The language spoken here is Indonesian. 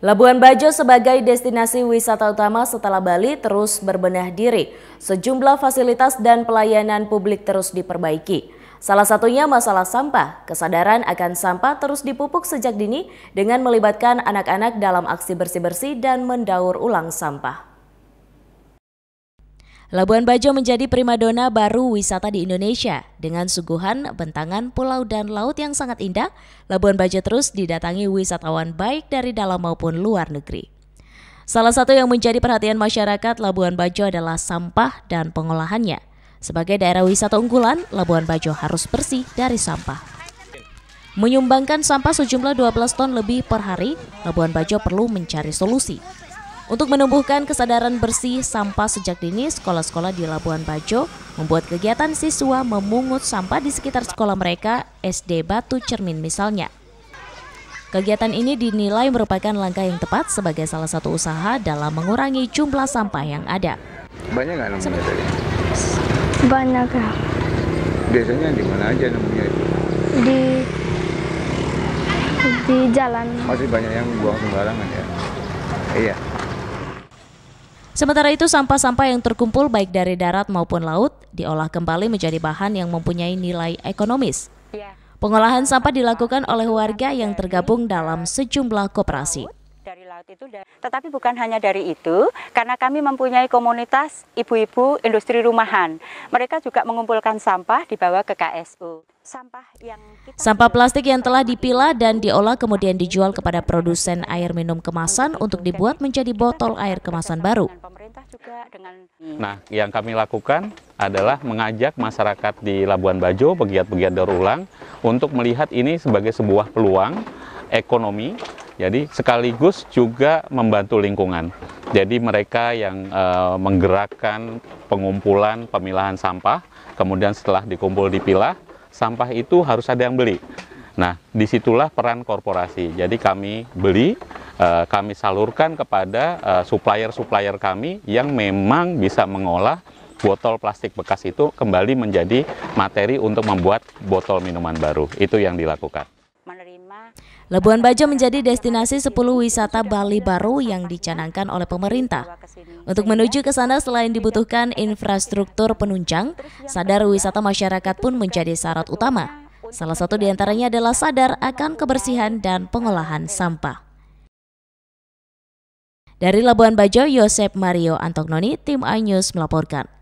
Labuan Bajo sebagai destinasi wisata utama setelah Bali terus berbenah diri. Sejumlah fasilitas dan pelayanan publik terus diperbaiki. Salah satunya masalah sampah. Kesadaran akan sampah terus dipupuk sejak dini dengan melibatkan anak-anak dalam aksi bersih-bersih dan mendaur ulang sampah. Labuan Bajo menjadi primadona baru wisata di Indonesia. Dengan suguhan, bentangan pulau dan laut yang sangat indah, Labuan Bajo terus didatangi wisatawan baik dari dalam maupun luar negeri. Salah satu yang menjadi perhatian masyarakat Labuan Bajo adalah sampah dan pengolahannya. Sebagai daerah wisata unggulan, Labuan Bajo harus bersih dari sampah. Menyumbangkan sampah sejumlah 12 ton lebih per hari, Labuan Bajo perlu mencari solusi. Untuk menumbuhkan kesadaran bersih sampah sejak dini, sekolah-sekolah di Labuan Bajo membuat kegiatan siswa memungut sampah di sekitar sekolah mereka, SD Batu Cermin misalnya. Kegiatan ini dinilai merupakan langkah yang tepat sebagai salah satu usaha dalam mengurangi jumlah sampah yang ada. Banyak nggak namanya tadi? Banyak ya. Biasanya di mana aja nemunya itu? Di di jalan. Masih banyak yang buang sembarangan ya? Iya. Sementara itu, sampah-sampah yang terkumpul baik dari darat maupun laut diolah kembali menjadi bahan yang mempunyai nilai ekonomis. Ya. Pengolahan sampah dilakukan oleh warga yang tergabung dalam sejumlah koperasi dari laut itu. Tetapi bukan hanya dari itu, karena kami mempunyai komunitas ibu-ibu industri rumahan. Mereka juga mengumpulkan sampah dibawa ke KSU. Sampah, yang kita... sampah plastik yang telah dipilah dan diolah kemudian dijual kepada produsen air minum kemasan untuk dibuat menjadi botol air kemasan baru. Nah, yang kami lakukan adalah mengajak masyarakat di Labuan Bajo, pegiat-pegiat daur ulang, untuk melihat ini sebagai sebuah peluang ekonomi jadi sekaligus juga membantu lingkungan. Jadi mereka yang e, menggerakkan pengumpulan pemilahan sampah, kemudian setelah dikumpul dipilah, sampah itu harus ada yang beli. Nah, disitulah peran korporasi. Jadi kami beli, e, kami salurkan kepada eh, supplier-supplier kami yang memang bisa mengolah botol plastik bekas itu kembali menjadi materi untuk membuat botol minuman baru. Itu yang dilakukan. Labuan Bajo menjadi destinasi 10 wisata Bali baru yang dicanangkan oleh pemerintah. Untuk menuju ke sana selain dibutuhkan infrastruktur penunjang, sadar wisata masyarakat pun menjadi syarat utama. Salah satu diantaranya adalah sadar akan kebersihan dan pengolahan sampah. Dari Labuan Bajo, Yosep Mario Antognoni, tim Anyus melaporkan.